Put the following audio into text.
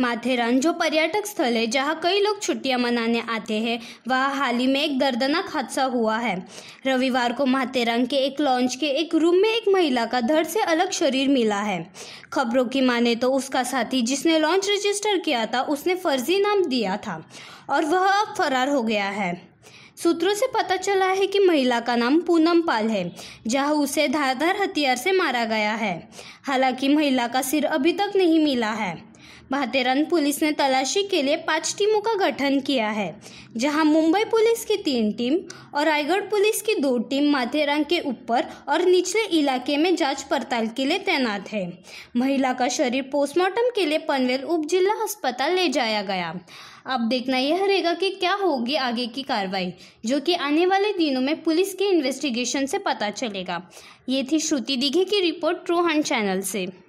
माथेरान जो पर्यटक स्थल है जहां कई लोग छुट्टियां मनाने आते हैं वहां हाल ही में एक दर्दनाक हादसा हुआ है रविवार को माथेरान के एक लॉन्च के एक रूम में एक महिला का धड़ से अलग शरीर मिला है खबरों की माने तो उसका साथी जिसने लॉन्च रजिस्टर किया था उसने फर्जी नाम दिया था और वह अब फरार हो गया है सूत्रों से पता चला है कि महिला का नाम पूनम पाल है जहां उसे धारधार हथियार से मारा गया है हालांकि महिला का सिर अभी तक नहीं मिला है भातेरन पुलिस ने तलाशी के लिए पाँच टीमों का गठन किया है जहां मुंबई पुलिस की तीन टीम और रायगढ़ पुलिस की दो टीम माथेरान के ऊपर और निचले इलाके में जांच पड़ताल के लिए तैनात है महिला का शरीर पोस्टमार्टम के लिए पनवेल उप जिला अस्पताल ले जाया गया अब देखना यह रहेगा कि क्या होगी आगे की कार्रवाई जो कि आने वाले दिनों में पुलिस के इन्वेस्टिगेशन से पता चलेगा ये थी श्रुति दिघे की रिपोर्ट ट्रू चैनल से